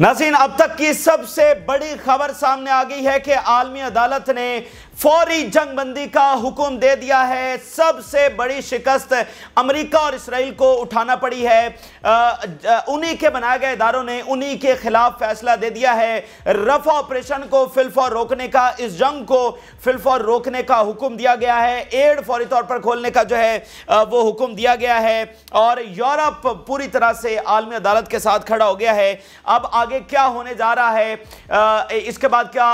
नाजीन अब तक की सबसे बड़ी खबर सामने आ गई है कि आलमी अदालत ने फौरी जंगबंदी का हुक्म दे दिया है सबसे बड़ी शिकस्त अमेरिका और इसराइल को उठाना पड़ी है उन्हीं के बनाए गए इदारों ने उन्हीं के खिलाफ फैसला दे दिया है रफा ऑपरेशन को फिलफौर रोकने का इस जंग को फिलफौर रोकने का हुक्म दिया गया है एड फौरी तौर पर खोलने का जो है वो हुक्म दिया गया है और यूरोप पूरी तरह से आलमी अदालत के साथ खड़ा हो गया है अब आगे क्या होने जा रहा है इसके बाद क्या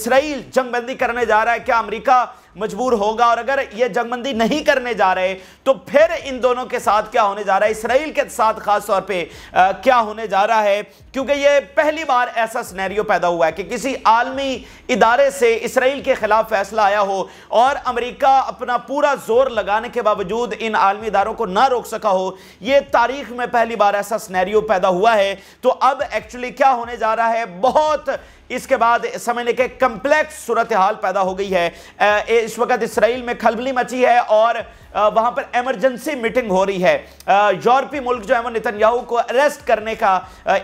इसराइल जंगबंदी करने जा रहा है क्या अमेरिका मजबूर होगा और अगर ये जंगबंदी नहीं करने जा रहे तो फिर इन दोनों के साथ क्या होने जा रहा है इसराइल के साथ खास तौर पे आ, क्या होने जा रहा है क्योंकि ये पहली बार ऐसा स्नैरियो पैदा हुआ है कि किसी आलमी इदारे से इसराइल के खिलाफ फैसला आया हो और अमरीका अपना पूरा जोर लगाने के बावजूद इन आलमी इदारों को ना रोक सका हो ये तारीख में पहली बार ऐसा स्नैरियो पैदा हुआ है तो अब एक्चुअली क्या होने जा रहा है बहुत इसके बाद समझने के कंप्लेक्स सूरत हाल पैदा हो गई है ए, इस वक्त इसराइल में खलबली मची है और वहां पर एमरजेंसी मीटिंग हो रही है यूरोपीय मुल्क जो है वो नितनयाहू को अरेस्ट करने का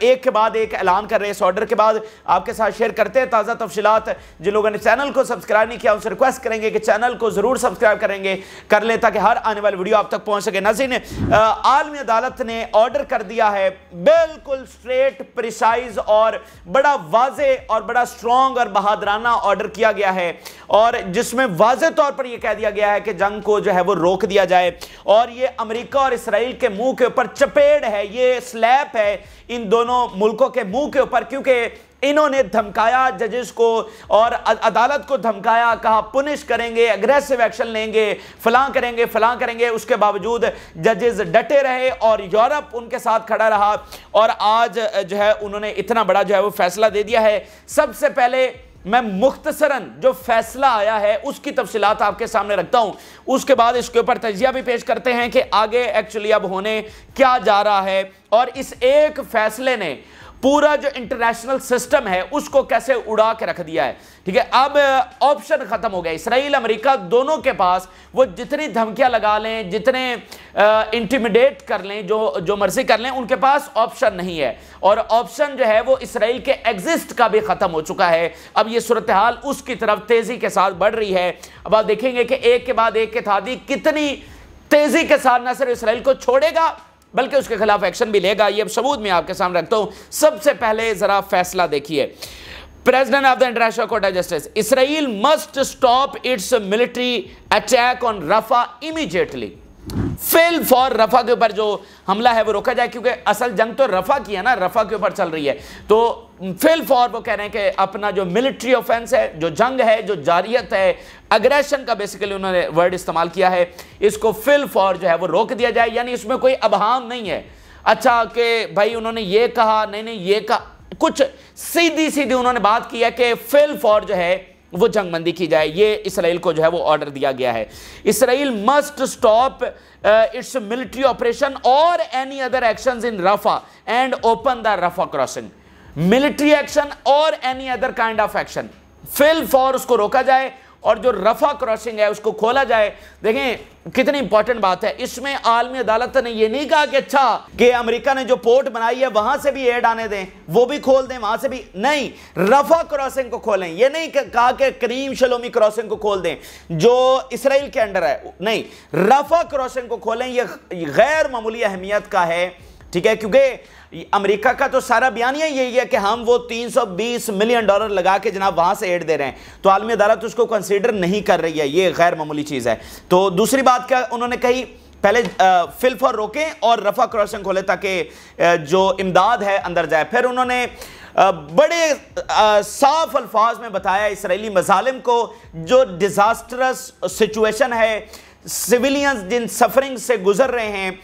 एक के बाद एक ऐलान कर रहे हैं इस ऑर्डर के बाद आपके साथ शेयर करते हैं ताज़ा तफसीत जिन लोगों ने चैनल को सब्सक्राइब नहीं किया उनसे रिक्वेस्ट करेंगे कि चैनल को ज़रूर सब्सक्राइब करेंगे कर ले ताकि हर आने वाली वीडियो आप तक पहुँच सके नजीन आलमी अदालत ने ऑर्डर कर दिया है बिल्कुल स्ट्रेट प्रिसाइज और बड़ा वाज और बड़ा स्ट्रॉन्ग और बहादराना ऑर्डर किया गया है और जिसमें वाज तौर पर यह कह दिया गया है कि जंग को जो है वो रोक रोक दिया जाए और ये अमेरिका और इसराइल के मुंह के ऊपर चपेड़ है ये स्लैप है इन दोनों मुल्कों के मुंह के ऊपर क्योंकि इन्होंने धमकाया जजेस को और अदालत को धमकाया कहा पुनिश करेंगे अग्रेसिव एक्शन लेंगे फलां करेंगे फलां करेंगे उसके बावजूद जजेस डटे रहे और यूरोप उनके साथ खड़ा रहा और आज जो है उन्होंने इतना बड़ा जो है वो फैसला दे दिया है सबसे पहले मैं मुख्तसरन जो फैसला आया है उसकी तफसीत आपके सामने रखता हूँ उसके बाद इसके ऊपर तजिया भी पेश करते हैं कि आगे एक्चुअली अब होने क्या जा रहा है और इस एक फैसले ने पूरा जो इंटरनेशनल सिस्टम है उसको कैसे उड़ा के रख दिया है ठीक है अब ऑप्शन uh, खत्म हो गया इसराइल अमेरिका दोनों के पास वो जितनी धमकियां लगा लें जितने इंटिमिडेट uh, कर लें जो जो मर्जी कर लें उनके पास ऑप्शन नहीं है और ऑप्शन जो है वो इसराइल के एग्जिस्ट का भी ख़त्म हो चुका है अब ये सूरत हाल उसकी तरफ तेज़ी के साथ बढ़ रही है अब आप देखेंगे कि एक के बाद एक के था कितनी तेज़ी के साथ न सिर्फ इसराइल को छोड़ेगा बल्कि उसके खिलाफ एक्शन भी लेगा ये सबूत मैं आपके सामने रखता हूं सबसे पहले जरा फैसला देखिए president of the International Court of Justice Israel must stop its military attack on Rafah immediately फिल फॉर रफा के ऊपर जो हमला है वो रोका जाए क्योंकि असल जंग तो रफा की है ना रफा के ऊपर चल रही है तो फेल फॉर वो कह रहे हैं कि अपना जो मिलिट्री ऑफेंस है जो जंग है जो जारियत है अग्रेशन का बेसिकली उन्होंने वर्ड इस्तेमाल किया है इसको फेल फॉर जो है वो रोक दिया जाए यानी इसमें कोई अभाव नहीं है अच्छा कि भाई उन्होंने ये कहा नहीं नहीं ये कहा कुछ सीधी सीधी उन्होंने बात की है कि फेल फॉर जो है वो मंदी की जाए ये इसराइल को जो है वो ऑर्डर दिया गया है Israel must stop its military operation और any other actions in Rafah and open the Rafah crossing military action और any other kind of action फिल फॉर उसको रोका जाए और जो रफा क्रॉसिंग है उसको खोला जाए देखें कितनी इंपॉर्टेंट बात है इसमें आलमी अदालत ने यह नहीं कहा कि अच्छा कि अमेरिका ने जो पोर्ट बनाई है वहां से भी एड आने दें वो भी खोल दें वहां से भी नहीं रफा क्रॉसिंग को खोलें ये नहीं कहा कि करीम शलोमी क्रॉसिंग को खोल दें जो इसराइल के अंडर है नहीं रफा क्रॉसिंग को खोलें यह गैर मामूली अहमियत का है ठीक है क्योंकि अमेरिका का तो सारा बयान यही है, कि हम वो 320 मिलियन डॉलर लगा के जनाब वहां से एड दे रहे हैं तो आलमी अदालत उसको कंसिडर नहीं कर रही है ये गैर मामूली चीज़ है तो दूसरी बात क्या उन्होंने कही पहले फिल्फ और रोकें और रफा क्रॉसिंग खोले ताकि जो इमदाद है अंदर जाए फिर उन्होंने बड़े साफ अल्फाज में बताया इसराइली मजालिम को जो डिज़ास्टरस सिचुएशन है सिविलियंस जिन सफरिंग से गुजर रहे हैं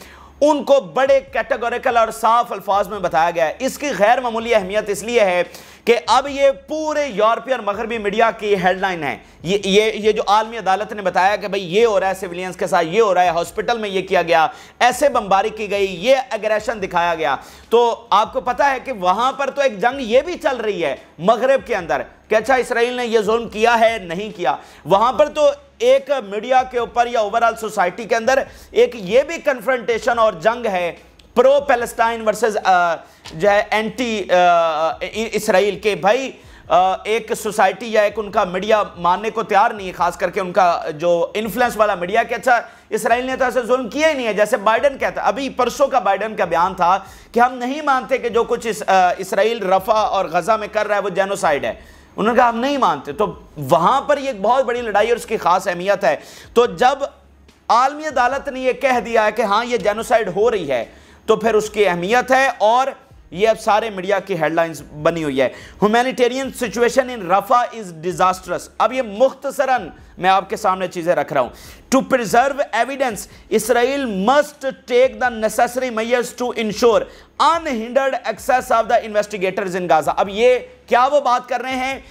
उनको बड़े कैटेगोरिकल और साफ अल्फाज में बताया गया है इसकी गैर मामूली अहमियत इसलिए है कि अब ये पूरे यूरोपीय और मगरबी मीडिया की हेडलाइन है ये ये ये जो आलमी अदालत ने बताया कि भाई ये हो रहा है सिविलियंस के साथ ये हो रहा है हॉस्पिटल में ये किया गया ऐसे बमबारी की गई ये एग्रेशन दिखाया गया तो आपको पता है कि वहां पर तो एक जंग ये भी चल रही है मगरब के अंदर कि अच्छा इसराइल ने यह जुल्म किया है नहीं किया वहां पर तो एक मीडिया के ऊपर या ओवरऑल सोसाइटी के अंदर एक ये भी कन्फ्रंटेशन और जंग है प्रो पैलेस्टाइन वर्सेस जो है एंटी इसराइल के भाई एक सोसाइटी या एक उनका मीडिया मानने को तैयार नहीं है खास करके उनका जो इन्फ्लुएंस वाला मीडिया के अच्छा इसराइल ने तो ऐसे जुल्म किया ही नहीं है जैसे बाइडन कहता अभी परसों का बाइडन का बयान था कि हम नहीं मानते कि जो कुछ इस, इसराइल रफा और गजा में कर रहा है वो जेनोसाइड है उन्होंने कहा हम नहीं मानते तो वहां पर ये एक बहुत बड़ी लड़ाई और उसकी ख़ास अहमियत है तो जब आलमी अदालत ने यह कह दिया है कि हाँ ये जेनोसाइड हो रही है तो फिर उसकी अहमियत है और ये अब सारे मीडिया की हेडलाइंस बनी हुई है humanitarian situation in Rafah is disastrous अब ये मुख्तसरन मैं आपके सामने चीज़ें रख रहा हूं to preserve evidence Israel must take the necessary measures to ensure unhindered access of the investigators in Gaza अब ये क्या वो बात कर रहे हैं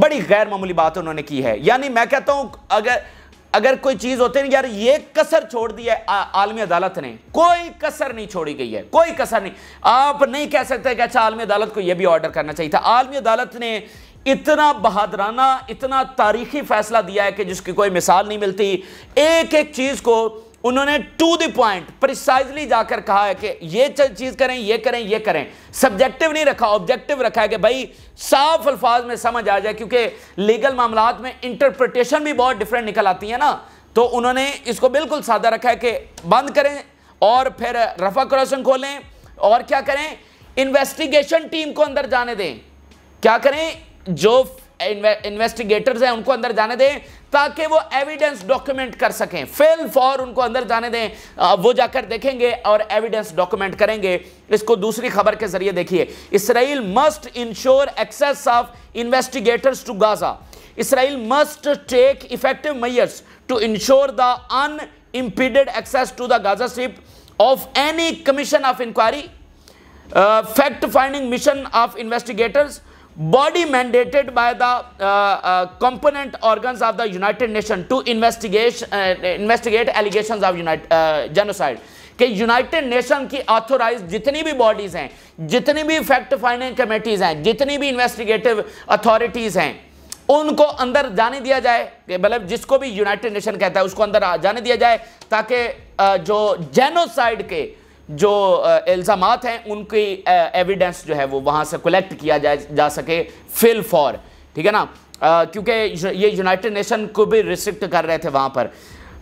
बड़ी गैर मामूली बात उन्होंने की है यानी मैं कहता हूं अगर अगर कोई चीज होती है यार ये कसर छोड़ दी है आलमी अदालत ने कोई कसर नहीं छोड़ी गई है कोई कसर नहीं आप नहीं कह सकते कि अच्छा आलमी अदालत को यह भी ऑर्डर करना चाहिए था आलमी अदालत ने इतना बहादराना इतना तारीखी फैसला दिया है कि जिसकी कोई मिसाल नहीं मिलती एक एक चीज को उन्होंने टू द पॉइंट प्रिसाइजली जाकर कहा है कि ये चीज करें ये करें ये करें सब्जेक्टिव नहीं रखा ऑब्जेक्टिव रखा है कि भाई साफ अल्फाज में समझ आ जाए क्योंकि लीगल मामला में इंटरप्रिटेशन भी बहुत डिफरेंट निकल आती है ना तो उन्होंने इसको बिल्कुल सादा रखा है कि बंद करें और फिर रफा क्रॉसिंग खोलें और क्या करें इन्वेस्टिगेशन टीम को अंदर जाने दें क्या करें जो इन्वेस्टिगेटर्स हैं उनको अंदर जाने दें ताकि वो एविडेंस डॉक्यूमेंट कर सकें फेल फॉर उनको अंदर जाने दें वो जाकर देखेंगे और एविडेंस डॉक्यूमेंट करेंगे इसको दूसरी खबर के जरिए देखिए Israel must ensure access of investigators to Gaza Israel must take effective measures to ensure the unimpeded access to the Gaza Strip of any commission of inquiry fact finding mission of investigators body mandated by the uh, uh, component organs of the United investigation to investigate uh, investigate allegations of uh, genocide कि United Nation की authorise जितनी भी bodies हैं जितनी भी fact finding committees हैं जितनी भी इन्वेस्टिगेटिव अथॉरिटीज हैं उनको अंदर जाने दिया जाए मतलब जिसको भी यूनाइटेड नेशन कहता है उसको अंदर जाने दिया जाए ताकि uh, जो जेनोसाइड के जो इल्ज़ाम हैं उनकी एविडेंस जो है वो वहाँ से कलेक्ट किया जा, जा सके फिल फॉर ठीक है ना क्योंकि ये यूनाइटेड नेशन को भी रिस्ट्रिक्ट कर रहे थे वहाँ पर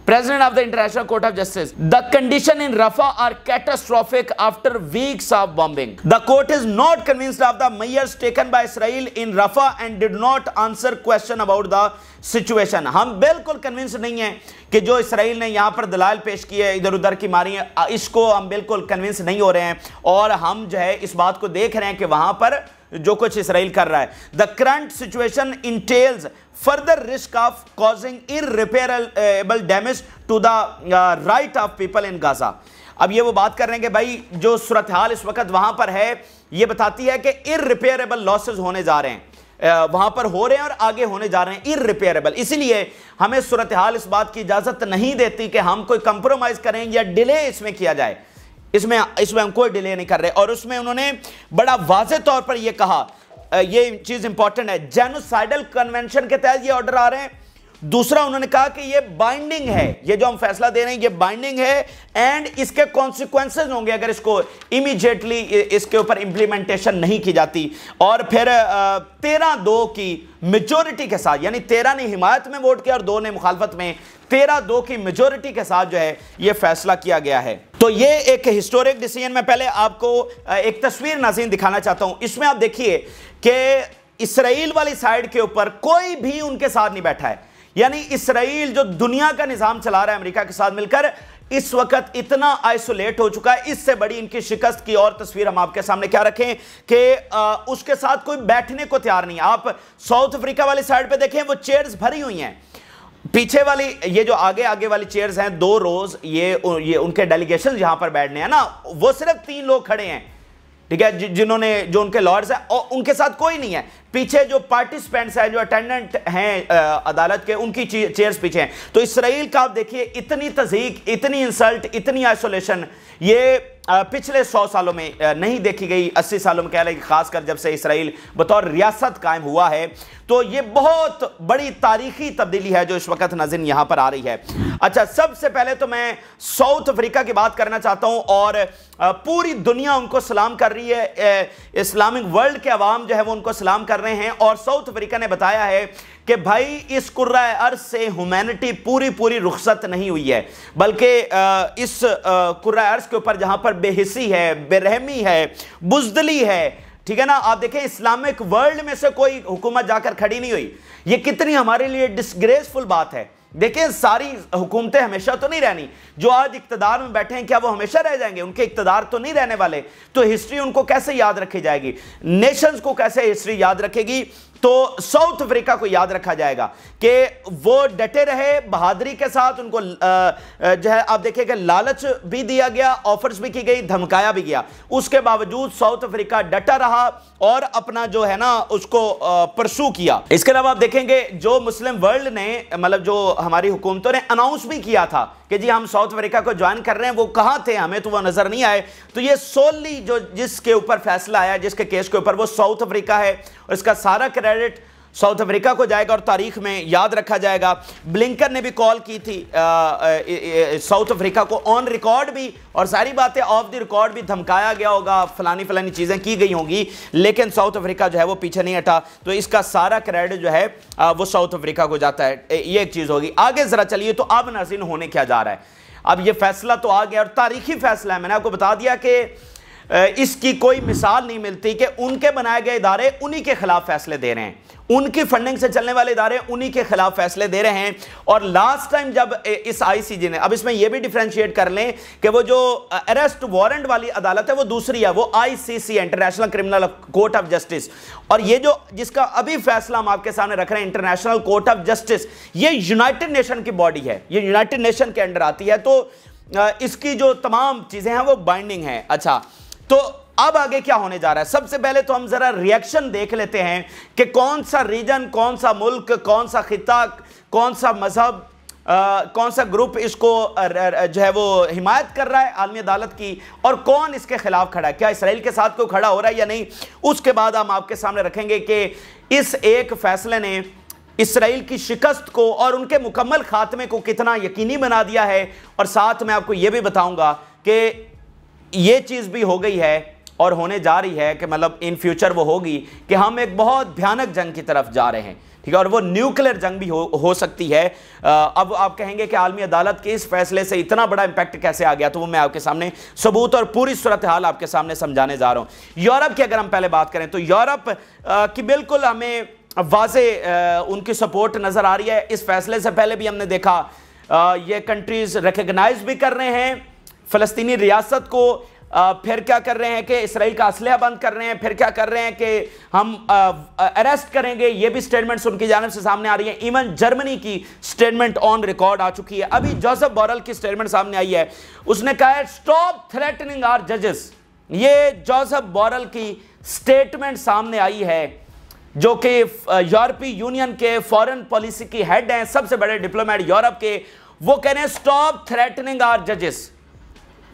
President of the International Court of Justice. The condition in Rafah are catastrophic after weeks of bombing. The court is not convinced of the measures taken by Israel in Rafah and did not answer question about the situation. हम बिल्कुल convinced नहीं हैं कि जो Israel ने यहाँ पर दलाल पेश किए इधर उधर की मारी है इसको हम बिल्कुल convinced नहीं हो रहे हैं और हम जो है इस बात को देख रहे हैं कि वहाँ पर जो कुछ इसराइल कर रहा है the current situation entails further risk of causing irreparable damage to the right of people in Gaza अब ये वो बात कर रहे हैं कि भाई जो सूरत हाल इस वक्त वहां पर है ये बताती है कि इरिपेयरेबल लॉसेज होने जा रहे हैं वहां पर हो रहे हैं और आगे होने जा रहे हैं इरिपेयरेबल इसीलिए हमें सूरत हाल इस बात की इजाजत नहीं देती कि हम कोई कंप्रोमाइज करें या डिले इसमें किया जाए इसमें इसमें हम कोई डिले नहीं कर रहे और उसमें उन्होंने बड़ा वाज तौर पर यह कहा यह चीज़ इंपॉर्टेंट है जेनोसाइडल कन्वेंशन के तहत ये ऑर्डर आ रहे हैं दूसरा उन्होंने कहा कि ये बाइंडिंग है ये जो हम फैसला दे रहे हैं ये बाइंडिंग है एंड इसके कॉन्सिक्वेंसेज होंगे अगर इसको इमीडिएटली इसके ऊपर इंप्लीमेंटेशन नहीं की जाती और फिर तेरह दो की मेजोरिटी के साथ यानी तेरह ने हिमायत में वोट किया और दो ने मुखालफत में तेरह दो की मेजोरिटी के साथ जो है ये फैसला किया गया है तो ये एक हिस्टोरिक डिसीजन में पहले आपको एक तस्वीर नाजीन दिखाना चाहता हूं इसमें आप देखिए कि इसराइल वाली साइड के ऊपर कोई भी उनके साथ नहीं बैठा है यानी इसराइल जो दुनिया का निज़ाम चला रहा है अमेरिका के साथ मिलकर इस वक्त इतना आइसोलेट हो चुका है इससे बड़ी इनकी शिकस्त की और तस्वीर हम आपके सामने क्या रखें कि उसके साथ कोई बैठने को तैयार नहीं आप साउथ अफ्रीका वाली साइड पर देखें वो चेयर्स भरी हुई हैं पीछे वाली ये जो आगे आगे वाली चेयर्स हैं दो रोज ये ये उनके डेलीगेशन यहां पर बैठने हैं ना वो सिर्फ तीन लोग खड़े हैं ठीक है जिन्होंने जो उनके लॉर्ड्स हैं और उनके साथ कोई नहीं है पीछे जो पार्टिसिपेंट्स हैं जो अटेंडेंट हैं अदालत के उनकी चेयर्स पीछे हैं तो इसराइल का आप देखिए इतनी तजीक इतनी इंसल्ट इतनी आइसोलेशन ये पिछले सौ सालों में नहीं देखी गई अस्सी सालों में कह रहे हैं खासकर जब से इसराइल बतौर रियासत कायम हुआ है तो ये बहुत बड़ी तारीखी तब्दीली है जो इस वक्त नजिन यहां पर आ रही है अच्छा सबसे पहले तो मैं साउथ अफ्रीका की बात करना चाहता हूं और पूरी दुनिया उनको सलाम कर रही है इस्लामिक वर्ल्ड के अवाम जो है वो उनको सलाम कर रहे हैं और साउथ अफ्रीका ने बताया है कि भाई इस कुर्रा अर्ज से ह्यूमैनिटी पूरी पूरी रुखसत नहीं हुई है बल्कि इस कुर्रा अर्ज के ऊपर जहाँ पर बेहिसी है बेरहमी है बुजदली है ठीक है ना आप देखें इस्लामिक वर्ल्ड में से कोई हुकूमत जाकर खड़ी नहीं हुई ये कितनी हमारे लिए डिसग्रेसफुल बात है देखिए सारी हुकूमतें हमेशा तो नहीं रहनी जो आज इकतदार में बैठे हैं क्या वो हमेशा रह जाएंगे उनके इकतदार तो नहीं रहने वाले तो हिस्ट्री उनको कैसे याद रखी जाएगी नेशंस को कैसे हिस्ट्री याद रखेगी तो साउथ अफ्रीका को याद रखा जाएगा कि वो डटे रहे बहादुरी के साथ उनको जो है आप देखिएगा लालच भी दिया गया ऑफर्स भी की गई धमकाया भी गया उसके बावजूद साउथ अफ्रीका डटा रहा और अपना जो है ना उसको परसू किया इसके अलावा आप देखेंगे जो मुस्लिम वर्ल्ड ने मतलब जो हमारी हुकूमतों ने अनाउंस भी किया था कि जी हम साउथ अफ्रीका को ज्वाइन कर रहे हैं वो कहां थे हमें तो वो नजर नहीं आए तो ये सोलली जो जिसके ऊपर फैसला आया जिसके केस के ऊपर वो साउथ अफ्रीका है और इसका सारा क्रेडिट साउथ अफ्रीका को जाएगा और तारीख में याद रखा जाएगा ब्लिंकर ने भी कॉल की थी साउथ अफ्रीका को ऑन रिकॉर्ड भी और सारी बातें ऑफ द रिकॉर्ड भी धमकाया गया होगा फलानी फलानी चीज़ें की गई होंगी लेकिन साउथ अफ्रीका जो है वो पीछे नहीं हटा तो इसका सारा क्रेडिट जो है आ, वो साउथ अफ्रीका को जाता है ये एक चीज़ होगी आगे ज़रा चलिए तो अब नजीन होने क्या जा रहा है अब ये फैसला तो आ गया और तारीखी फैसला है मैंने आपको बता दिया कि इसकी कोई मिसाल नहीं मिलती कि उनके बनाए गए इदारे उन्हीं के खिलाफ फैसले दे रहे हैं उनकी फंडिंग से चलने वाले इदारे उन्हीं के खिलाफ फैसले दे रहे हैं और लास्ट टाइम जब इस आईसीजी ने अब इसमें यह भी डिफ्रेंशिएट कर लें कि वो जो अरेस्ट वारंट वाली अदालत है वो दूसरी है वो ICC International Criminal Court of Justice और ये जो जिसका अभी फैसला हम आपके सामने रख रहे हैं इंटरनेशनल कोर्ट ऑफ जस्टिस ये यूनाइटेड नेशन की बॉडी है ये यूनाइटेड नेशन के अंडर आती है तो इसकी जो तमाम चीजें हैं वो बाइंडिंग है अच्छा तो अब आगे क्या होने जा रहा है सबसे पहले तो हम जरा रिएक्शन देख लेते हैं कि कौन सा रीजन कौन सा मुल्क कौन सा खिता कौन सा मजहब कौन सा ग्रुप इसको जो है वो हिमायत कर रहा है आलमी अदालत की और कौन इसके खिलाफ खड़ा है क्या इसराइल के साथ कोई खड़ा हो रहा है या नहीं उसके बाद हम आपके सामने रखेंगे कि इस एक फैसले ने इसराइल की शिकस्त को और उनके मुकम्मल खात्मे को कितना यकीनी बना दिया है और साथ में आपको यह भी बताऊंगा कि ये चीज़ भी हो गई है और होने जा रही है कि मतलब इन फ्यूचर वो होगी कि हम एक बहुत भयानक जंग की तरफ जा रहे हैं ठीक है और वो न्यूक्लियर जंग भी हो हो सकती है आ, अब आप कहेंगे कि आलमी अदालत के इस फैसले से इतना बड़ा इंपैक्ट कैसे आ गया तो वो मैं आपके सामने सबूत और पूरी सूरत हाल आपके सामने समझाने जा रहा हूँ यूरोप की अगर हम पहले बात करें तो यूरोप की बिल्कुल हमें वाज उनकी सपोर्ट नज़र आ रही है इस फैसले से पहले भी हमने देखा आ, ये कंट्रीज़ रिकगनाइज भी कर रहे हैं फ़लस्तीनी रियासत को आ, फिर क्या कर रहे हैं कि इसराइल का असलह बंद कर रहे हैं फिर क्या कर रहे हैं कि हम अरेस्ट करेंगे ये भी स्टेटमेंट्स उनकी जानब से सामने आ रही है इवन जर्मनी की स्टेटमेंट ऑन रिकॉर्ड आ चुकी है अभी जोसेफ बोरल की स्टेटमेंट सामने आई है उसने कहा है स्टॉप थ्रेटनिंग आर जजेस ये जोसेफ बोरल की स्टेटमेंट सामने आई है जो कि यूरोपीय यूनियन के फॉरेन पॉलिसी की हेड हैं सबसे बड़े डिप्लोमेट यूरोप के वो कह रहे हैं स्टॉप थ्रेटनिंग आर जजेस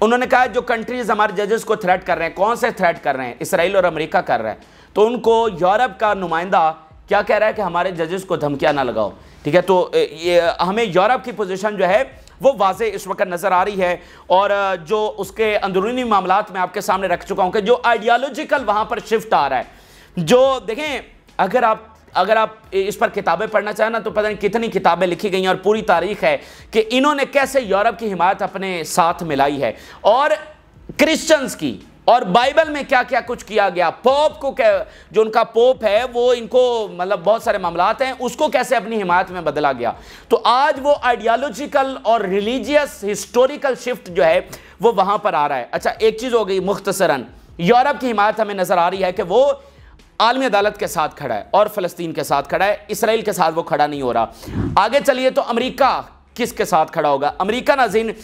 उन्होंने कहा जो कंट्रीज हमारे जजेस को थ्रेट कर रहे हैं कौन से थ्रेट कर रहे हैं इसराइल और अमेरिका कर रहे हैं तो उनको यूरोप का नुमाइंदा क्या कह रहा है कि हमारे जजेस को धमकियां ना लगाओ ठीक है तो ये हमें यूरोप की पोजीशन जो है वो वाज इस वक्त नज़र आ रही है और जो उसके अंदरूनी मामला में आपके सामने रख चुका हूँ कि जो आइडियालॉजिकल वहाँ पर शिफ्ट आ रहा है जो देखें अगर आप अगर आप इस पर किताबें पढ़ना चाहें ना तो पता नहीं कितनी किताबें लिखी गई हैं और पूरी तारीख है कि इन्होंने कैसे यूरोप की हिमायत अपने साथ मिलाई है और क्रिश्चियंस की और बाइबल में क्या क्या कुछ किया गया पोप को क्या जो उनका पोप है वो इनको मतलब बहुत सारे मामला हैं उसको कैसे अपनी हिमायत में बदला गया तो आज वो आइडियालॉजिकल और रिलीजियस हिस्टोरिकल शिफ्ट जो है वो वहां पर आ रहा है अच्छा एक चीज़ हो गई मुख्तसरन यूरोप की हिमायत हमें नज़र आ रही है कि वो आलमी अदालत के साथ खड़ा है और फ़लस्तीन के साथ खड़ा है इसराइल के साथ वो खड़ा नहीं हो रहा आगे चलिए तो अमरीका किसके साथ खड़ा होगा अमरीका नाजीन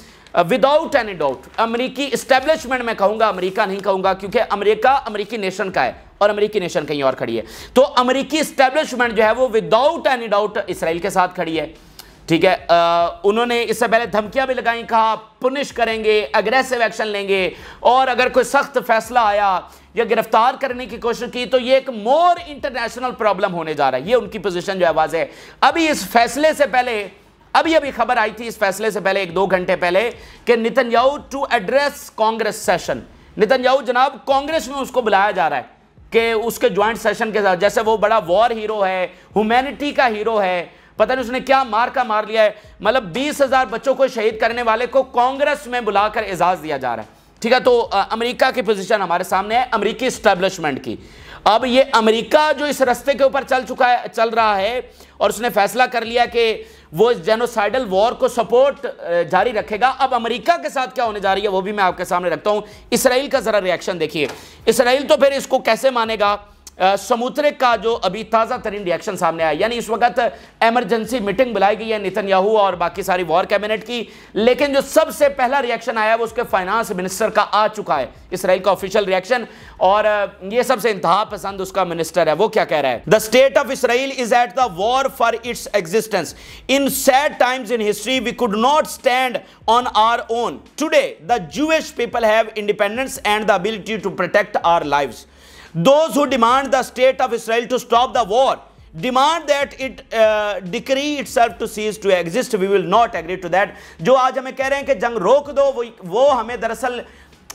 विदाउट एनी डाउट अमरीकी इस्टेब्लिशमेंट में कहूंगा अमरीका नहीं कहूंगा क्योंकि अमरीका अमरीकी नेशन का है और अमरीकी नेशन कहीं और खड़ी है तो अमरीकी इस्टेब्लिशमेंट जो है वो विदाउट एनी डाउट इसराइल के साथ खड़ी है ठीक है आ, उन्होंने इससे पहले धमकियां भी लगाई कहा पुनिश करेंगे अग्रेसिव एक्शन लेंगे और अगर कोई सख्त फैसला आया या गिरफ्तार करने की कोशिश की तो ये एक मोर इंटरनेशनल प्रॉब्लम होने जा रहा है ये उनकी पोजीशन जो है आवाज है अभी इस फैसले से पहले अभी अभी खबर आई थी इस फैसले से पहले एक दो घंटे पहले कि याऊ टू एड्रेस कांग्रेस सेशन याऊ जनाब कांग्रेस में उसको बुलाया जा रहा है कि उसके ज्वाइंट सेशन के साथ जैसे वो बड़ा वॉर हीरो है ह्यूमैनिटी का हीरो है पता नहीं उसने क्या मार का मार लिया है मतलब बीस हजार बच्चों को शहीद करने वाले को कांग्रेस में बुलाकर एजाज दिया जा रहा है ठीक है तो अमेरिका की पोजीशन हमारे सामने है अमेरिकी स्टैब्लिशमेंट की अब ये अमेरिका जो इस रास्ते के ऊपर चल चुका है चल रहा है और उसने फैसला कर लिया कि वो इस जेनोसाइडल वॉर को सपोर्ट जारी रखेगा अब अमेरिका के साथ क्या होने जा रही है वो भी मैं आपके सामने रखता हूँ इसराइल का ज़रा रिएक्शन देखिए इसराइल तो फिर इसको कैसे मानेगा समुद्र का जो अभी ताज़ा तरीन रिएक्शन सामने आया यानी इस वक्त एमरजेंसी मीटिंग बुलाई गई है नितिन याहू और बाकी सारी वॉर कैबिनेट की लेकिन जो सबसे पहला रिएक्शन आया वो उसके फाइनेंस मिनिस्टर का आ चुका है इसराइल का ऑफिशियल रिएक्शन और ये सबसे इंतहा पसंद उसका मिनिस्टर है वो क्या कह रहा है the state of Israel is at the war for its existence in sad times in history we could not stand on our own today the Jewish people have independence and the ability to protect our lives those who demand the state of Israel to stop the war demand that it decree it serve to cease to exist we will not agree to that जो आज हमें कह रहे हैं कि जंग रोक दो वो, wo हमें दरअसल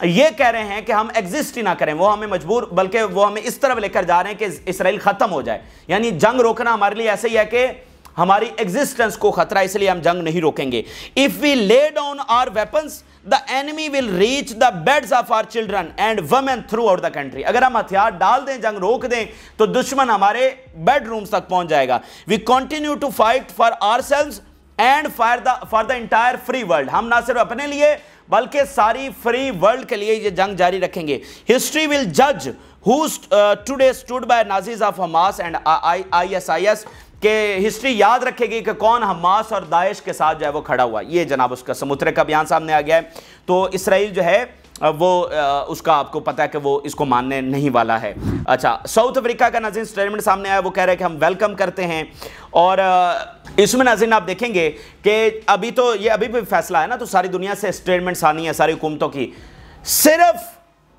ये कह रहे हैं कि हम एग्जिस्ट ही ना करें वो हमें मजबूर बल्कि वो हमें इस तरफ लेकर जा रहे हैं कि इसराइल ख़त्म हो जाए यानी जंग रोकना हमारे लिए ऐसे ही है कि हमारी एग्जिस्टेंस को खतरा इसलिए हम जंग नहीं रोकेंगे if we lay down our weapons the enemy will reach the beds of our children and women throughout the country अगर हम हथियार डाल दें जंग रोक दें तो दुश्मन हमारे बेडरूम तक पहुंच जाएगा we continue to fight for ourselves and for the for the entire free world हम ना सिर्फ अपने लिए बल्कि सारी फ्री वर्ल्ड के लिए ये जंग जारी रखेंगे हिस्ट्री विल जज who today stood by Nazis of Hamas and I S I S कि हिस्ट्री याद रखेगी कि कौन हमास और दाइश के साथ जो है वो खड़ा हुआ ये जनाब उसका समुद्र का बयान सामने आ गया है तो इसराइल जो है वो उसका आपको पता है कि वो इसको मानने नहीं वाला है अच्छा साउथ अफ्रीका का नाजिन स्टेटमेंट सामने आया वो कह रहे हैं कि हम वेलकम करते हैं और इसमें नजीन आप देखेंगे कि अभी तो ये अभी भी फैसला है ना तो सारी दुनिया से स्टेटमेंट्स आनी है सारी हुकूमतों की सिर्फ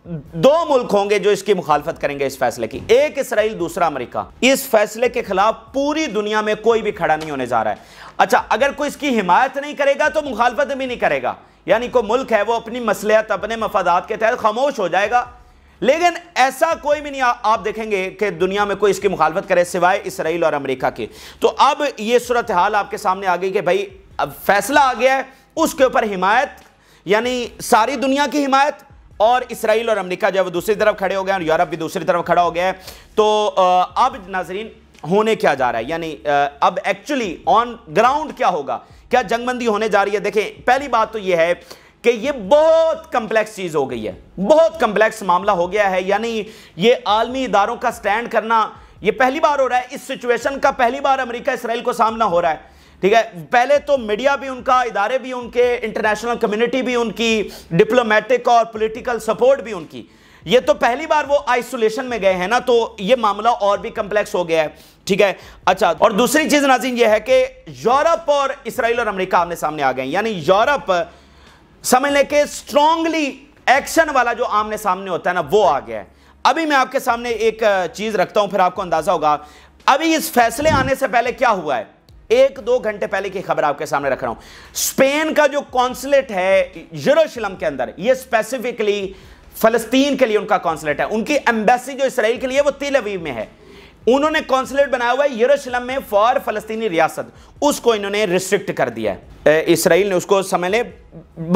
दो मुल्क होंगे जो इसकी मुखालफत करेंगे इस फैसले की एक इसराइल दूसरा अमरीका इस फैसले के खिलाफ पूरी दुनिया में कोई भी खड़ा नहीं होने जा रहा है अच्छा अगर कोई इसकी हिमायत नहीं करेगा तो मुखालफत भी नहीं करेगा यानी कोई मुल्क है वो अपनी मसलियत अपने मफादात के तहत खामोश हो जाएगा लेकिन ऐसा कोई भी नहीं आ, आप देखेंगे कि दुनिया में कोई इसकी मुखालफत करे सिवाय इसराइल और अमरीका की तो अब ये सूरत हाल आपके सामने आ गई कि भाई अब फैसला आ गया है उसके ऊपर हिमायत यानी सारी दुनिया की हिमायत और इसराइल और अमरीका जो है वो दूसरी तरफ खड़े हो गए और यूरोप भी दूसरी तरफ खड़ा हो गया है तो अब नाजरीन होने क्या जा रहा है यानी अब एक्चुअली ऑन ग्राउंड क्या होगा क्या जंगबंदी होने जा रही है देखें पहली बात तो यह है कि ये बहुत कंप्लेक्स चीज़ हो गई है बहुत कंप्लेक्स मामला हो गया है यानी ये आलमी इदारों का स्टैंड करना ये पहली बार हो रहा है इस सिचुएशन का पहली बार अमेरिका इसराइल को सामना हो रहा है ठीक है पहले तो मीडिया भी उनका इदारे भी उनके इंटरनेशनल कम्युनिटी भी उनकी डिप्लोमेटिक और पॉलिटिकल सपोर्ट भी उनकी ये तो पहली बार वो आइसोलेशन में गए हैं ना तो ये मामला और भी कंप्लेक्स हो गया है ठीक है अच्छा और दूसरी चीज नाजीन ये है कि यूरोप और इसराइल और अमेरिका आमने सामने आ गए यानी यूरोप समझ लें कि स्ट्रांगली एक्शन वाला जो आमने सामने होता है ना वो आ गया है अभी मैं आपके सामने एक चीज रखता हूं फिर आपको अंदाजा होगा अभी इस फैसले आने से पहले क्या हुआ है एक दो घंटे पहले की खबर आपके सामने रख रहा हूं स्पेन का जो कॉन्सुलेट है यरूशलम के अंदर ये स्पेसिफिकली फलस्तीन के लिए उनका कॉन्सुलेट है उनकी एम्बेसी जो इसराइल के लिए वो अवीव में है उन्होंने कॉन्सुलेट बनाया हुआ है यरूशलेम में फॉर फलस्तीनी रियासत उसको इन्होंने रिस्ट्रिक्ट कर दिया है इसराइल ने उसको समय ने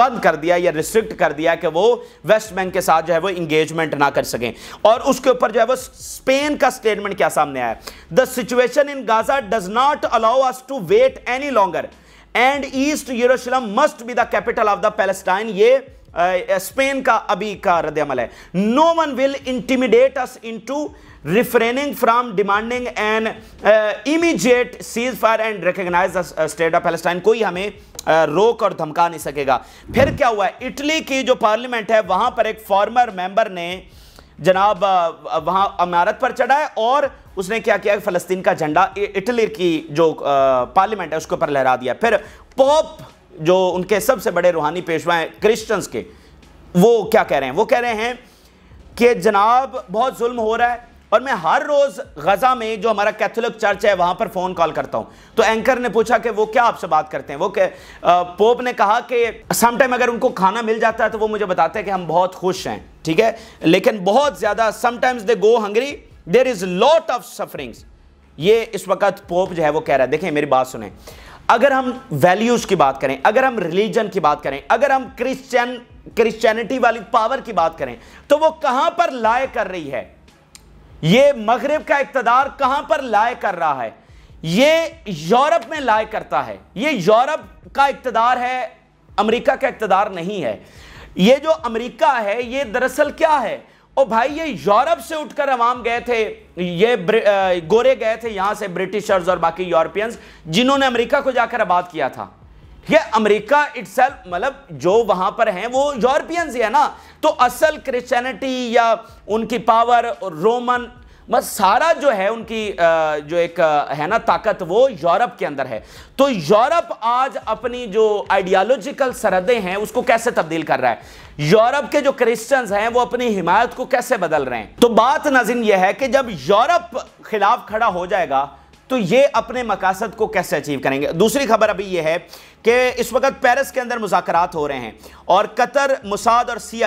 बंद कर दिया या रिस्ट्रिक्ट कर दिया कि वो वेस्ट बैंक के साथ जो है वो इंगेजमेंट ना कर सकें और उसके ऊपर जो है वो स्पेन का स्टेटमेंट क्या सामने आया the situation in Gaza does not allow us to wait any longer and East Jerusalem must be the capital of the Palestine ये स्पेन का अभी का अमल है no one will intimidate us into refraining from demanding and uh, ceasefire and recognise the uh, state of कोई हमें uh, रोक और धमका नहीं सकेगा फिर क्या हुआ इटली की जो पार्लियामेंट है वहां पर एक फॉर्मर मेंबर ने जनाब uh, वहां इमारत पर चढ़ा है और उसने क्या किया फलस्तीन का झंडा इटली की जो पार्लियामेंट है उसके ऊपर लहरा दिया फिर पोप जो उनके सबसे बड़े रूहानी पेशवा हैं क्रिश्चियंस के वो क्या कह रहे हैं वो कह रहे हैं कि जनाब बहुत जुल्म हो रहा है और मैं हर रोज़ गज़ा में जो हमारा कैथोलिक चर्च है वहां पर फ़ोन कॉल करता हूं तो एंकर ने पूछा कि वो क्या आपसे बात करते हैं वो के, आ, पोप ने कहा कि समटाइम अगर उनको खाना मिल जाता है तो वो मुझे बताते हैं कि हम बहुत खुश हैं ठीक है लेकिन बहुत ज़्यादा sometimes they go hungry there is lot of sufferings ये इस वक्त पोप जो है वो कह रहा है देखें मेरी बात सुने अगर हम वैल्यूज की बात करें अगर हम रिलीजन की बात करें अगर हम क्रिश्चियन क्रिश्चियनिटी वाली पावर की बात करें तो वो कहां पर लाए कर रही है ये मगरब का इकतदार कहां पर लाए कर रहा है ये यूरोप में लाए करता है ये यूरोप का इकतदार है अमेरिका का इकतदार नहीं है ये जो अमेरिका है ये दरअसल क्या है ओ भाई ये यूरोप से उठकर अवाम गए थे ये गोरे गए थे यहां से ब्रिटिशर्स और बाकी यूरोपियंस जिन्होंने अमेरिका को जाकर आबाद किया था ये अमेरिका इट्स मतलब जो वहां पर हैं वो यूरोपियंस है ना तो असल क्रिश्चियनिटी या उनकी पावर रोमन मत सारा जो है उनकी जो एक है ना ताकत वो यूरोप के अंदर है तो यूरोप आज अपनी जो आइडियोलॉजिकल सरहदें हैं उसको कैसे तब्दील कर रहा है यूरोप के जो क्रिश्चियंस हैं वो अपनी हिमायत को कैसे बदल रहे हैं तो बात नजर यह है कि जब यूरोप खिलाफ खड़ा हो जाएगा तो ये अपने मकासद को कैसे अचीव करेंगे दूसरी खबर अभी यह है कि इस वक्त पेरिस के अंदर मुजाकर हो रहे हैं और कतर मुसाद और सी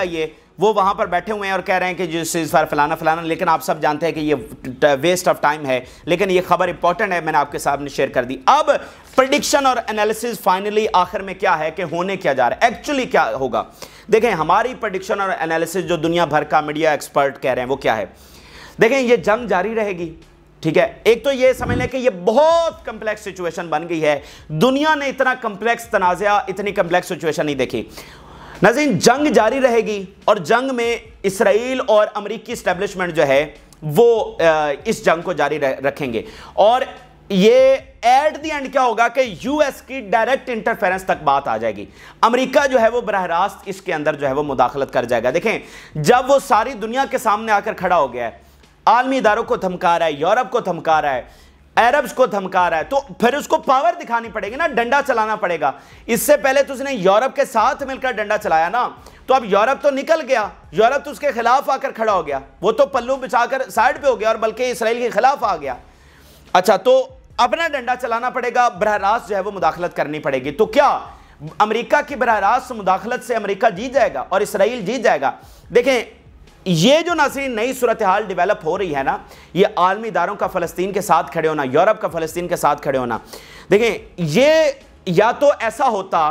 वो वहां पर बैठे हुए हैं और कह रहे हैं कि जो इस बार फलाना फलाना लेकिन आप सब जानते हैं कि ये वेस्ट ऑफ टाइम है लेकिन ये खबर इंपॉर्टेंट है मैंने आपके सामने शेयर कर दी अब प्रडिक्शन और एनालिसिस फाइनली आखिर में क्या है कि होने क्या जा रहा है एक्चुअली क्या होगा देखें हमारी प्रडिक्शन और एनालिसिस जो दुनिया भर का मीडिया एक्सपर्ट कह रहे हैं वो क्या है देखें ये जंग जारी रहेगी ठीक है एक तो ये समझ लें कि ये बहुत कंप्लेक्स सिचुएशन बन गई है दुनिया ने इतना कंप्लेक्स तनाज़ा इतनी कंप्लेक्स सिचुएशन नहीं देखी नाजीन जंग जारी रहेगी और जंग में इसराइल और अमरीकी स्टैब्लिशमेंट जो है वो इस जंग को जारी रखेंगे और ये एट द एंड क्या होगा कि यूएस की डायरेक्ट इंटरफेरेंस तक बात आ जाएगी अमेरिका जो है वो बरह रास्त इसके अंदर जो है वो मुदाखलत कर जाएगा देखें जब वो सारी दुनिया के सामने आकर खड़ा हो गया है आलमी इदारों को धमका रहा है यूरोप को धमका रहा है अरब्स को धमका रहा है तो फिर उसको पावर दिखानी पड़ेगी ना डंडा चलाना पड़ेगा इससे पहले तो उसने यूरोप के साथ मिलकर डंडा चलाया ना तो अब यूरोप तो निकल गया यूरोप तो उसके खिलाफ आकर खड़ा हो गया वो तो पल्लू बिछाकर साइड पे हो गया और बल्कि इसराइल के खिलाफ आ गया अच्छा तो अपना डंडा चलाना पड़ेगा बरह रास्त जो है वो मुदाखलत करनी पड़ेगी तो क्या अमरीका की बरह रास्त मुदाखलत से अमरीका जीत जाएगा और इसराइल जीत जाएगा देखें ये जो नासरी नई सूरत हाल डेवलप हो रही है ना ये आलमी इदारों का फ़लस्तीन के साथ खड़े होना यूरोप का फ़लस्तीन के साथ खड़े होना देखें ये या तो ऐसा होता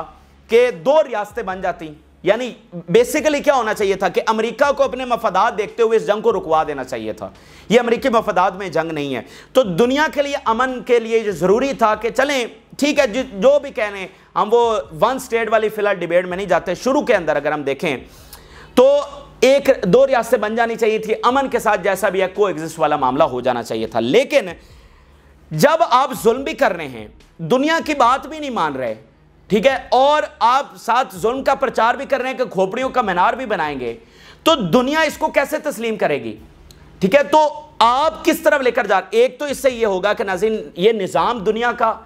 कि दो रियासतें बन जाती यानी बेसिकली क्या होना चाहिए था कि अमेरिका को अपने मफादात देखते हुए इस जंग को रुकवा देना चाहिए था ये अमेरिकी मफादात में जंग नहीं है तो दुनिया के लिए अमन के लिए जो ज़रूरी था कि चलें ठीक है जो भी कह रहे हम वो वन स्टेट वाली फिलहाल डिबेट में नहीं जाते शुरू के अंदर अगर हम देखें तो एक दो रियासतें बन जानी चाहिए थी अमन के साथ जैसा भी है को एग्जिस्ट वाला मामला हो जाना चाहिए था लेकिन जब आप जुल्म भी कर रहे हैं दुनिया की बात भी नहीं मान रहे ठीक है और आप साथ जुल्म का प्रचार भी कर रहे हैं कि खोपड़ियों का मीनार भी बनाएंगे तो दुनिया इसको कैसे तस्लीम करेगी ठीक है तो आप किस तरफ लेकर जा एक तो इससे यह होगा कि नाजिन ये निज़ाम दुनिया का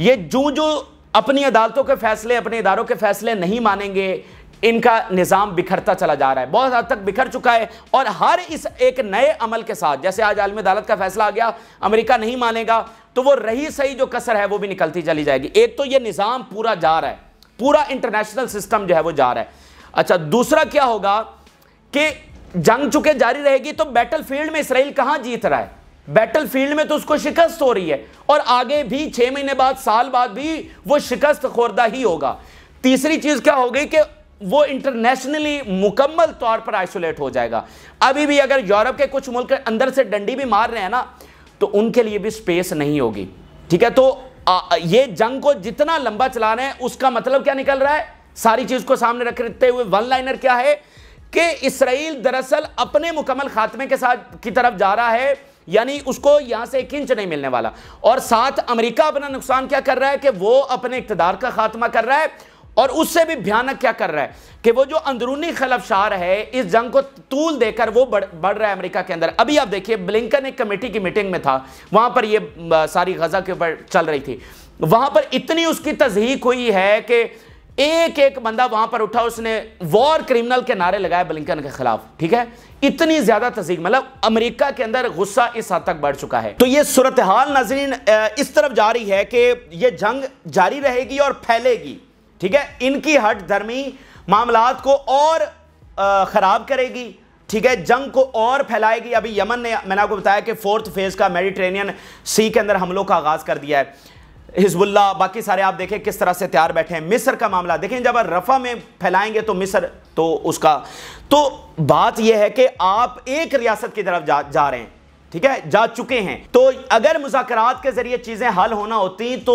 ये जो जो अपनी अदालतों के फैसले अपने इदारों के फैसले नहीं मानेंगे इनका निज़ाम बिखरता चला जा रहा है बहुत हद तक बिखर चुका है और हर इस एक नए अमल के साथ जैसे आज आलमी अदालत का फैसला आ गया अमेरिका नहीं मानेगा तो वो रही सही जो कसर है वो भी निकलती चली जाएगी एक तो ये निज़ाम पूरा जा रहा है पूरा इंटरनेशनल सिस्टम जो है वो जा रहा है अच्छा दूसरा क्या होगा कि जंग चुके जारी रहेगी तो बैटल फील्ड में इसराइल कहाँ जीत रहा है बैटल फील्ड में तो उसको शिकस्त हो रही है और आगे भी छह महीने बाद साल बाद भी वो शिकस्त खोरदा ही होगा तीसरी चीज़ क्या हो गई कि वो इंटरनेशनली मुकम्मल तौर पर आइसोलेट हो जाएगा अभी भी अगर यूरोप के कुछ मुल्क अंदर से डंडी भी मार रहे हैं ना तो उनके लिए भी स्पेस नहीं होगी ठीक है तो आ, ये जंग को जितना लंबा चला रहे हैं उसका मतलब क्या निकल रहा है सारी चीज को सामने रखते हुए वन लाइनर क्या है कि इसराइल दरअसल अपने मुकम्मल खात्मे के साथ की तरफ जा रहा है यानी उसको यहां से एक इंच नहीं मिलने वाला और साथ अमेरिका अपना नुकसान क्या कर रहा है कि वो अपने इकतदार का खात्मा कर रहा है और उससे भी भयानक क्या कर रहा है कि वो जो अंदरूनी खलफशार है इस जंग को तूल देकर वो बढ़ बढ़ रहा है अमेरिका के अंदर अभी आप देखिए ब्लिंकन एक कमेटी की मीटिंग में था वहां पर ये सारी गजा के ऊपर चल रही थी वहां पर इतनी उसकी तजहीक हुई है कि एक एक बंदा वहां पर उठा उसने वॉर क्रिमिनल के नारे लगाए ब्लिंकन के खिलाफ ठीक है इतनी ज्यादा तस्दीक मतलब अमेरिका के अंदर गुस्सा इस हद तक बढ़ चुका है तो यह सूरत हाल नजरीन इस तरफ जारी है कि यह जंग जारी रहेगी और फैलेगी ठीक है इनकी हट धर्मी मामलात को और ख़राब करेगी ठीक है जंग को और फैलाएगी अभी यमन ने मैंने आपको बताया कि फोर्थ फेज़ का मेडिटेरेनियन सी के अंदर हमलों का आगाज़ कर दिया है हिजबुल्ला बाकी सारे आप देखें किस तरह से तैयार बैठे हैं मिस्र का मामला देखें जब रफा में फैलाएंगे तो मिस्र तो उसका तो बात यह है कि आप एक रियासत की तरफ जा, जा रहे हैं ठीक है जा चुके हैं तो अगर मुजात के जरिए चीजें हल होना होती तो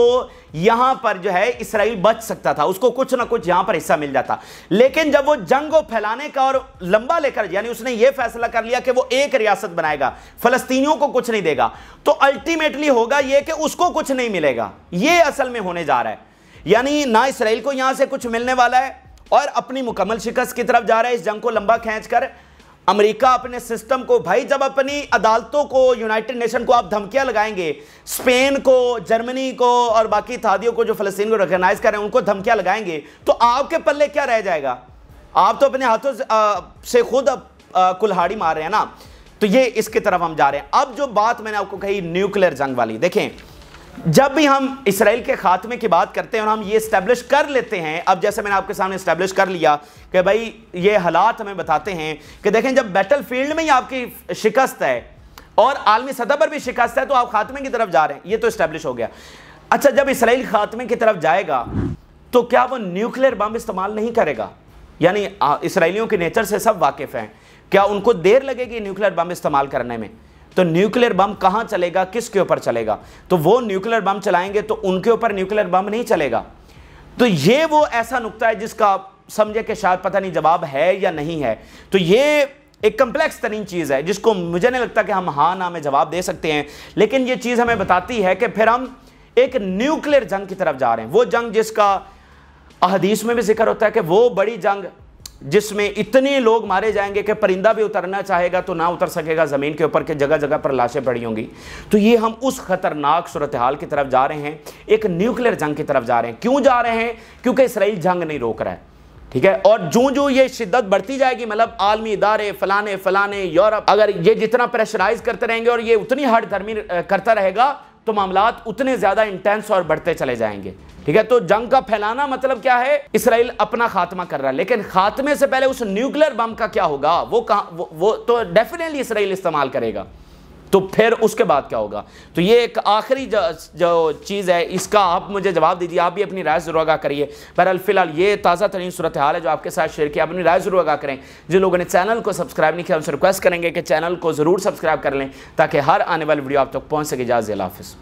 यहां पर जो है इसराइल बच सकता था उसको कुछ ना कुछ यहां पर हिस्सा मिल जाता लेकिन जब वो जंग को फैलाने का और लंबा लेकर यानी उसने ये फैसला कर लिया कि वो एक रियासत बनाएगा फलस्तीनियों को कुछ नहीं देगा तो अल्टीमेटली होगा यह कि उसको कुछ नहीं मिलेगा यह असल में होने जा रहा है यानी ना इसराइल को यहां से कुछ मिलने वाला है और अपनी मुकम्मल शिकस्त की तरफ जा रहा है इस जंग को लंबा खेच कर अमेरिका अपने सिस्टम को भाई जब अपनी अदालतों को यूनाइटेड नेशन को आप धमकियां लगाएंगे स्पेन को जर्मनी को और बाकी थादियों को जो फलस्तीन को रिकग्नाइज कर रहे हैं उनको धमकियां लगाएंगे तो आपके पल्ले क्या रह जाएगा आप तो अपने हाथों से खुद कुल्हाड़ी मार रहे हैं ना तो ये इसकी तरफ हम जा रहे हैं अब जो बात मैंने आपको कही न्यूक्लियर जंग वाली देखें जब भी हम इसराइल के खात्मे की बात करते हैं और हम ये इस्टेब्लिश कर लेते हैं अब जैसे मैंने आपके सामने इस्टेब्लिश कर लिया कि भाई ये हालात हमें बताते हैं कि देखें जब बैटल फील्ड में ही आपकी शिकस्त है और आलमी सतह पर भी शिकस्त है तो आप खात्मे की तरफ जा रहे हैं ये तो इस्टेब्लिश हो गया अच्छा जब इसराइल खात्मे की तरफ जाएगा तो क्या वो न्यूक्लियर बम इस्तेमाल नहीं करेगा यानी इसराइलियों के नेचर से सब वाकिफ़ हैं क्या उनको देर लगेगी न्यूक्लियर बम इस्तेमाल करने में तो न्यूक्लियर बम कहां चलेगा किसके ऊपर चलेगा तो वो न्यूक्लियर बम चलाएंगे तो उनके ऊपर न्यूक्लियर बम नहीं चलेगा तो ये वो ऐसा नुकता है जिसका समझे कि शायद पता नहीं जवाब है या नहीं है तो ये एक कंप्लेक्स तरीन चीज़ है जिसको मुझे नहीं लगता कि हम हा ना में जवाब दे सकते हैं लेकिन ये चीज़ हमें बताती है कि फिर हम एक न्यूक्लियर जंग की तरफ जा रहे हैं वो जंग जिसका अहदीस में भी जिक्र होता है कि वो बड़ी जंग जिसमें इतने लोग मारे जाएंगे कि परिंदा भी उतरना चाहेगा तो ना उतर सकेगा ज़मीन के ऊपर के जगह जगह पर लाशें पड़ी होंगी तो ये हम उस खतरनाक सूरत हाल की तरफ जा रहे हैं एक न्यूक्लियर जंग की तरफ जा रहे हैं क्यों जा रहे हैं क्योंकि इसराइल जंग नहीं रोक रहा है ठीक है और जो जो ये शिद्दत बढ़ती जाएगी मतलब आलमी इदारे फलाने फलाने यूरोप अगर ये जितना प्रेशराइज करते रहेंगे और ये उतनी हट गर्मी करता रहेगा तो मामला उतने ज़्यादा इंटेंस और बढ़ते चले जाएंगे ठीक है तो जंग का फैलाना मतलब क्या है इसराइल अपना खात्मा कर रहा है लेकिन खात्मे से पहले उस न्यूक्लियर बम का क्या होगा वो कहा वो, वो तो डेफिनेटली इसराइल इस्तेमाल करेगा तो फिर उसके बाद क्या होगा तो ये एक आखिरी जो जो चीज़ है इसका आप मुझे जवाब दीजिए आप भी अपनी राय ज़रूर आगा करिए बहरहाल फिलहाल ये ताज़ा तरीन सूरत हाल है जो आपके साथ शेयर किया अपनी राय ज़रूर आगा करें जिन लोगों ने चैनल को सब्सक्राइब नहीं किया उनसे रिक्वेस्ट करेंगे कि चैनल को ज़रूर सब्सक्राइब कर लें ताकि हर आने वाली वीडियो आप तक तो पहुँच सके जाए हाफिज़